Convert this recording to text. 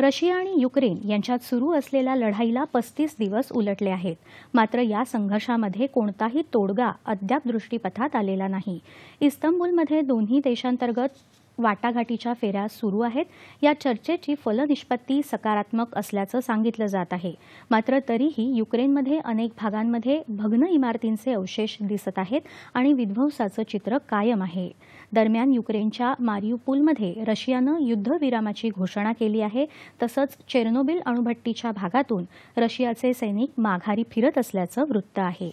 Russia आणि Ukraine यांच्यात सुरू असलेल्या लढाईला पस्तीस दिवस उलटले आहेत मात्र या संघर्षामध्ये कोणताही तोडगा अद्याप दृष्टीपथात आलेला नाही इस्तंबूलमध्ये दोन्ही देशांतर्गत वाटाघाटीच्या फेऱ्या सुरू आहेत या चर्चेची फलनिष्पत्ती सकारात्मक असल्याचं सांगितलं जात आहे मात्र तरीही युक्रेनमध्ये अनेक भागांमध्ये भग्न इमारतींचे अवशेष दिसत आहेत आणि विध्वंसाचं चित्र कायम आहे दरम्यान युक्रेनच्या मारियुपूलमध्ये रशियानं युद्धविरामाची घोषणा केली आहे तसंच चेर्नोबिल अणुभट्टीच्या भागातून रशियाचे सैनिक माघारी फिरत असल्याचं वृत्त आहे